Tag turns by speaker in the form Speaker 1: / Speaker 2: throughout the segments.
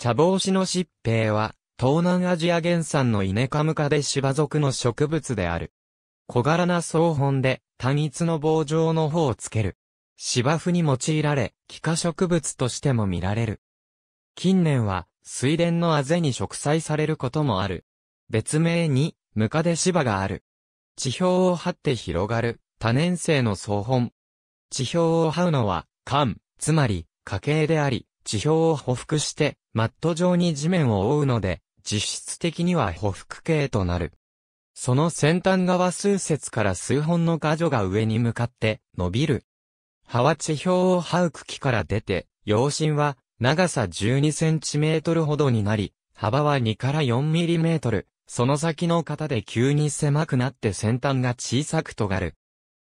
Speaker 1: 茶帽子の疾病は、東南アジア原産のイネカム科で芝属の植物である。小柄な草本で、単一の棒状の方をつける。芝生に用いられ、気化植物としても見られる。近年は、水田のあぜに植栽されることもある。別名に、ムカデ芝がある。地表を張って広がる、多年生の草本。地表を這うのは、冠、つまり、家系であり、地表を匍匐して、マット状に地面を覆うので、実質的には匍匐形となる。その先端側数節から数本の画序が上に向かって伸びる。葉は地表を這う茎から出て、葉身は長さ12センチメートルほどになり、幅は2から4ミリメートル、その先の型で急に狭くなって先端が小さく尖る。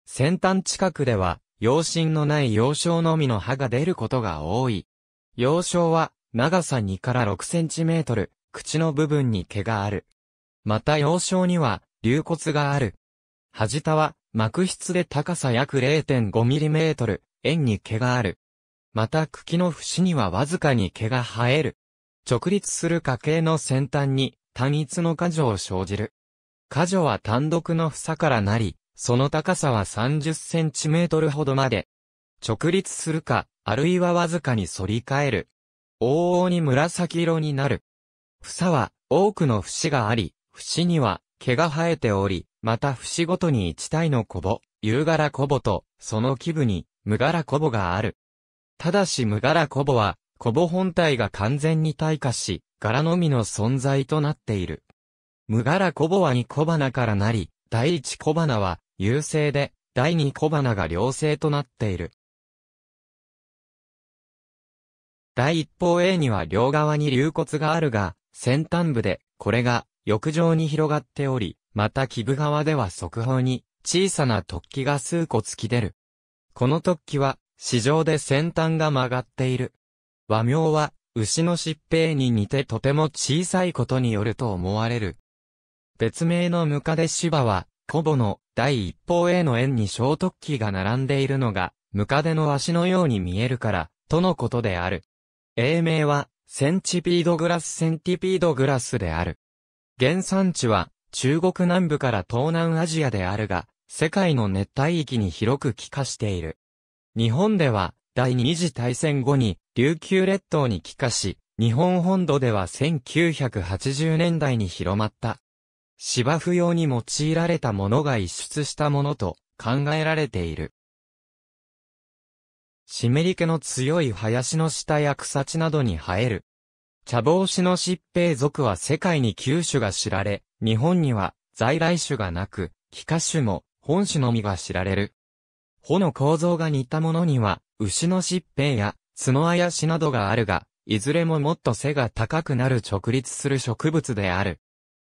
Speaker 1: 先端近くでは、葉身のない葉少のみの葉が出ることが多い。幼少は、長さ2から6センチメートル、口の部分に毛がある。また幼少には、流骨がある。端田は、膜質で高さ約0.5ミリメートル、円に毛がある。また茎の節にはわずかに毛が生える。直立する家系の先端に単一の過剰を生じる。過剰は単独の房からなり、その高さは30センチメートルほどまで。直立するか、あるいはわずかに反り返る。往々に紫色になる。房は多くの節があり、節には毛が生えており、また節ごとに一体のコボ、夕柄コボと、その基部に、無柄コボがある。ただし無柄コボは、コボ本体が完全に退化し、柄のみの存在となっている。無柄コボは2小花からなり、第1小花は優勢で、第2小花が良性となっている。第一方 A には両側に流骨があるが、先端部で、これが、翼状に広がっており、また基部側では側方に、小さな突起が数個突き出る。この突起は、市場で先端が曲がっている。和名は、牛の疾病に似てとても小さいことによると思われる。別名のムカデシバは、コボの第一方 A の円に小突起が並んでいるのが、ムカデの足のように見えるから、とのことである。英名は、センチピードグラスセンティピードグラスである。原産地は、中国南部から東南アジアであるが、世界の熱帯域に広く帰化している。日本では、第二次大戦後に、琉球列島に帰化し、日本本土では1980年代に広まった。芝生用に用いられたものが輸出したものと考えられている。湿り気の強い林の下や草地などに生える。茶帽子の疾病属は世界に九種が知られ、日本には在来種がなく、気化種も本種のみが知られる。穂の構造が似たものには、牛の疾病や角あやしなどがあるが、いずれももっと背が高くなる直立する植物である。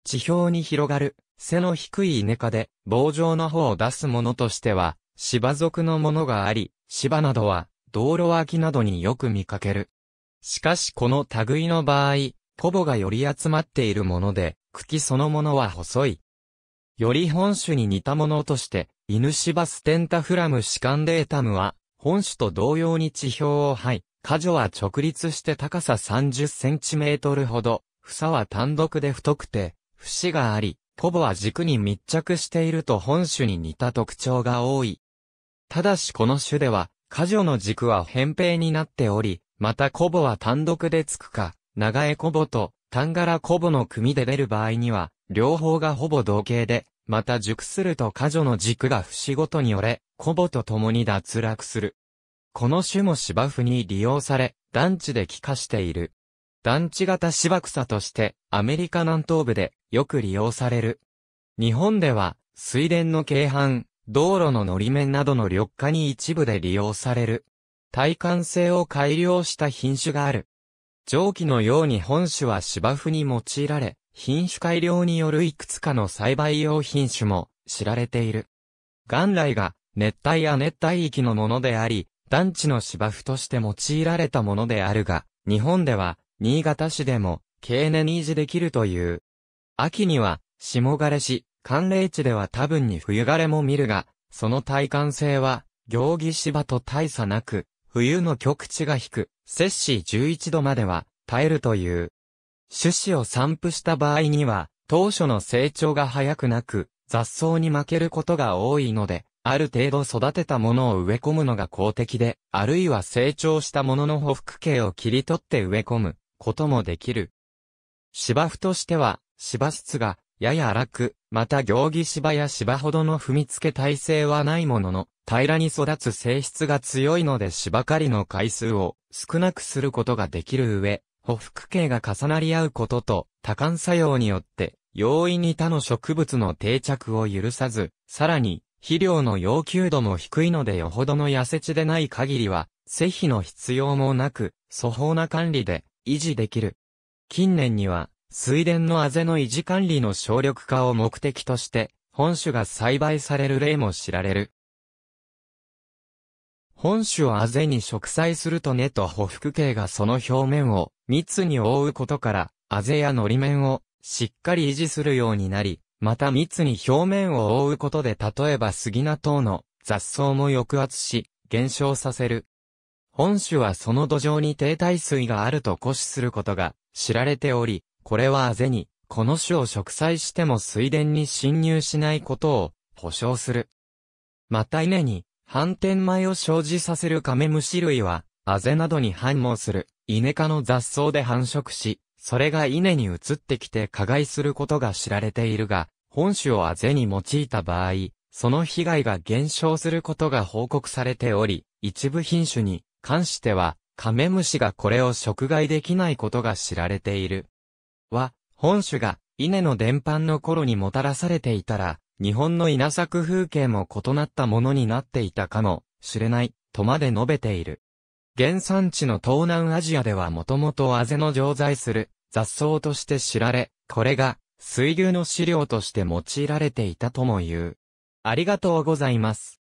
Speaker 1: 地表に広がる、背の低いイネ科で、棒状の穂を出すものとしては、芝属のものがあり、芝などは、道路脇などによく見かける。しかしこの類の場合、コボがより集まっているもので、茎そのものは細い。より本種に似たものとして、イヌシバステンタフラムシカンデータムは、本種と同様に地表を這い、果樹は直立して高さ30センチメートルほど、房は単独で太くて、節があり、コボは軸に密着していると本種に似た特徴が多い。ただしこの種では、過剰の軸は扁平になっており、またコボは単独でつくか、長江コボと単柄コボの組で出る場合には、両方がほぼ同型で、また熟すると過剰の軸が節ごとに折れ、コボと共に脱落する。この種も芝生に利用され、団地で帰化している。団地型芝草として、アメリカ南東部でよく利用される。日本では、水田の京阪、道路の乗り面などの緑化に一部で利用される。耐寒性を改良した品種がある。蒸気のように本種は芝生に用いられ、品種改良によるいくつかの栽培用品種も知られている。元来が熱帯や熱帯域のものであり、団地の芝生として用いられたものであるが、日本では新潟市でも経年維持できるという。秋には下枯れし、寒冷地では多分に冬枯れも見るが、その体感性は、行儀芝と大差なく、冬の極地が低く、摂氏11度までは、耐えるという。種子を散布した場合には、当初の成長が早くなく、雑草に負けることが多いので、ある程度育てたものを植え込むのが公的で、あるいは成長したものの補復系を切り取って植え込むこともできる。芝生としては、芝室がやや荒く、また行儀芝や芝ほどの踏みつけ体勢はないものの、平らに育つ性質が強いので芝刈りの回数を少なくすることができる上、補服系が重なり合うことと、多感作用によって、容易に他の植物の定着を許さず、さらに、肥料の要求度も低いのでよほどの痩せ地でない限りは、施肥の必要もなく、粗方な管理で維持できる。近年には、水田のあぜの維持管理の省力化を目的として、本種が栽培される例も知られる。本種をあぜに植栽すると根と補ふ系がその表面を密に覆うことから、あぜやのり面をしっかり維持するようになり、また密に表面を覆うことで例えば杉菜等の雑草も抑圧し、減少させる。本種はその土壌に低耐水があると固視することが知られており、これはあぜに、この種を植栽しても水田に侵入しないことを保証する。また稲に反転米を生じさせるカメムシ類は、あぜなどに反応する稲科の雑草で繁殖し、それが稲に移ってきて加害することが知られているが、本種をあぜに用いた場合、その被害が減少することが報告されており、一部品種に関しては、カメムシがこれを食害できないことが知られている。は、本種が稲の伝播の頃にもたらされていたら、日本の稲作風景も異なったものになっていたかもしれない、とまで述べている。原産地の東南アジアではもともとアゼの常在する雑草として知られ、これが水牛の飼料として用いられていたとも言う。ありがとうございます。